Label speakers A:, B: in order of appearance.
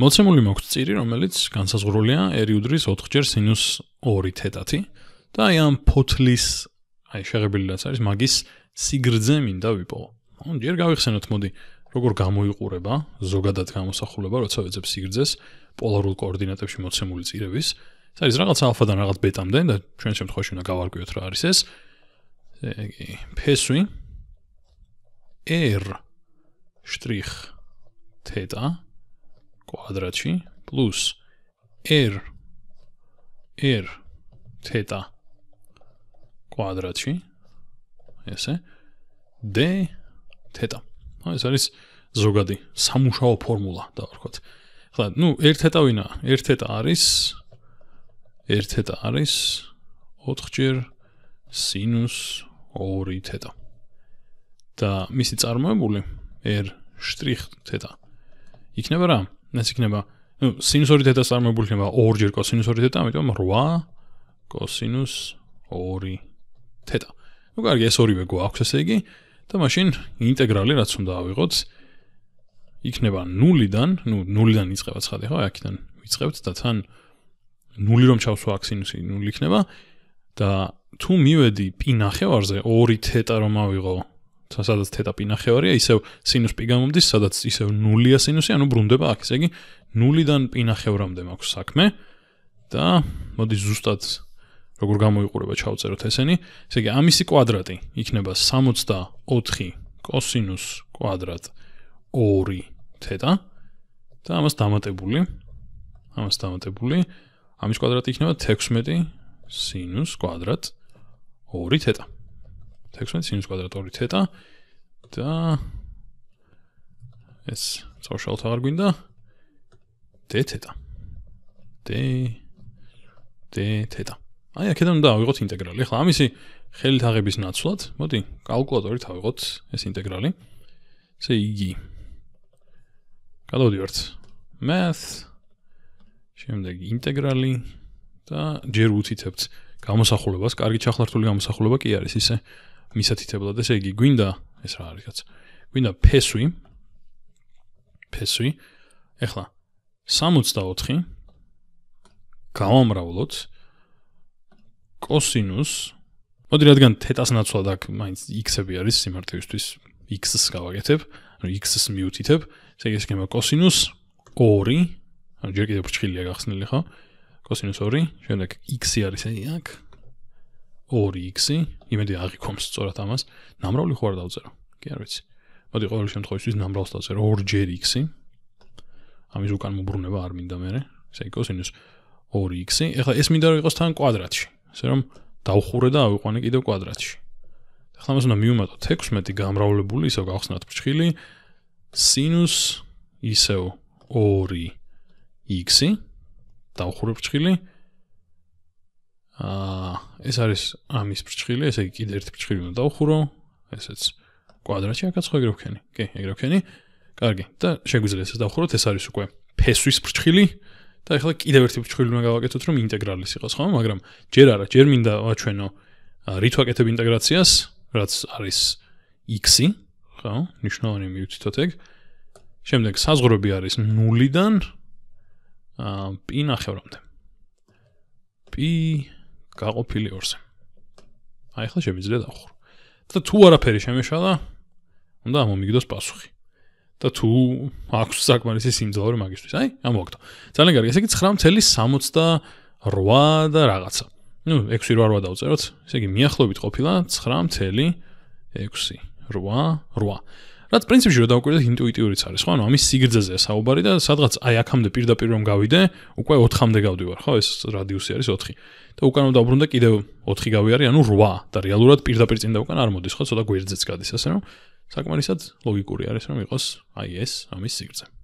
A: მოცემული მაქვს წირი, რომელიც განსაზღვრულია ერიუდრის 4 ჯერ სინუს 2 თეტათი და აი ამ ფოთლის აი შეღებილიაც არის მაგის სიგრძე მინდა ვიპოვო. ან ჯერ გავიხსენოთ, მოდი, როგორ გამოიყურება ზოგადად გამოსახულება, როცა ვეძებ სიგრძეს პოლარულ კოორდინატებში მოცემული წირების. ეს არის რაღაც ალფა-დან რაღაც ბეტამდე და ჩვენ შემთხვევაში უნდა გავარკვიოთ რა არის ეს. ეგი ფესვი r' θ კვადრატში პლუს r r თეტა კვადრატში ესე d თეტა აი ეს არის ზოგადი სამუშაო ფორმულა დავარქოთ ხლა ნუ r თეტა ვინა r თეტა არის r თეტა არის 4 ჯერ sinus 2 თეტა და მისი წარმოებული r შტრიხ თეტა იქნება რა? ეს იქნება ნუ sin2θ წარმოებული იქნება 2 cos2θ, ამიტომ 8 cos2θ. ну კარგი, ეს ორივე გვაქვს ესე იგი და მაშინ ინტეგრალი რაც უნდა ავიღოთ იქნება 0-დან, ნუ 0-დან იწყება ცხადი ხო, აქედან ვიწყებთ და თან 0 რომ ჩავსვა აქ sin2 იქნება და თუ მივედი p ნახევარზე 2θ რომ ავიღო სადაც თეტა პინახევარია, ისევ სინუსი გამომდის, სადაც ისევ ნულია სინუსი, ანუ ბრუნდება აქ, ესე იგი, ნულიდან პინახევრამდე მაქვს საქმე. და მოდი ზუსტად როგორ გამოიყურება ჩავწეროთ ესენი. ესე იგი, ამისი კვადრატი იქნება 64 კოსინუს კვადრატ 2 თეტა და ამას დამატებული ამას დამატებული ამის კვადრატი იქნება 16 სინუს კვადრატ 2 თეტა. 16 sin kvadratori theta და ეს ცოშალთ აღარ გვინდა d theta d d theta აი აქედან უნდა ავიღოთ ინტეგრალი ახლა ამისი ხელით აღების ნაცვლად მოდი კალკულატორით ავიღოთ ეს ინტეგრალი ესე იგი e, გადავდივართ math შემდეგ ინტეგრალი და ჯერ უთითებთ გამოსახულებას, კარგი ჩახლართული გამოსახულება კი არის ისე. მისათითებლად ესე იგი გვინდა ეს რა არის კაც გვინდა ფესვი ფესვი ეხლა 64 გავამრავლოთ კოსინუს მოდი რადგან თეტას ნაცვლად აქ მაინც x-ები არის სიმართლისთვის x-ს გავაკეთებ ანუ x-ს მიუთითებ ესე იგი ეს გემო კოსინუს 2 ანუ ჯერ კიდევ ფრჩხილია გახსნილი ხო კოსინუს 2 შემდეგ x-ი არის აი აქ 2x-ი, იმედია აღიქომს სწორად ამას. ნამრავლი ხوار დავწერო. კი არ ვიცი. მოდი ყოველ შემთხვევაში ნამრავლს დავწერო 2x-ი. ამის უკან მოbrunება არ მინდა მე. ესე იგი cos 2x-ი. ეხლა ეს მინდა რომ იყოს თან კვადრატში. ასე რომ დაუხურე და ავიყვანე კიდევ კვადრატში. ახლა მას უნდა მივუმატო 16 გამრავლებული, ისე გავხსნათ ფრჩხილი. sin ისე 2x-ი. დაუხურე ფრჩხილი. აა ეს არის ამის ფრჩხილი, ესე იგი კიდე ერთი ფრჩხილი უნდა დავხურო. ესეც კვადრატი აქაც ხო ეგრევე ვქენი. კი, ეგრევე ვქენი. კარგი. და შეგვიძლია ესეც დავხუროთ, ეს არის უკვე ფესვის ფრჩხილი. და ახლა კიდევ ერთი ფრჩხილი უნდა გავაკეთოთ, რომ ინტეგრალის იყოს, ხო? მაგრამ ჯერ არა, ჯერ მინდა ვაჩვენო რით ვაკეთებ ინტეგრაციას, რაც არის x-ი, ხო? ნიშნავენ მივწითოთ ეგ. შემდეგ საზღვრები არის 0-დან აა p-ნახევრამდე. p გაყოფილი ორზე. აი ხა შემიძლია დახურო. და თუ არაფერი შემეშალა, უნდა მომიგდოს პასუხი. და თუ აქვს საკმარისი სიმძლავრე მაგისთვის, აი, ამოგდო. ძალიან კარგი, ესე იგი 9.68 და რაღაცა. ну 6.8 დავწეროთ. ესე იგი მიახლოებით ყოფილა 9.6 8. რაც პრინციპში რა დავკვირდეთ ინტუიტიურიც არის ხო ანუ ამის სიგრძეზეა საუბარი და სადღაც აი აქამდე პირდაპირ რომ გავიდე უკვე 4-მდე გავდივარ ხო ეს რადიუსი არის 4 და უკან დავბრუნდა კიდევ 4 გავი არის ანუ 8 და რეალურად პირდაპირ წინ და უკან არ მოდის ხო ცოტა გვერდზეც გადის ასე რომ საკმარისად ლოგიკური არის რომ იყოს აი ეს ამის სიგრძეზე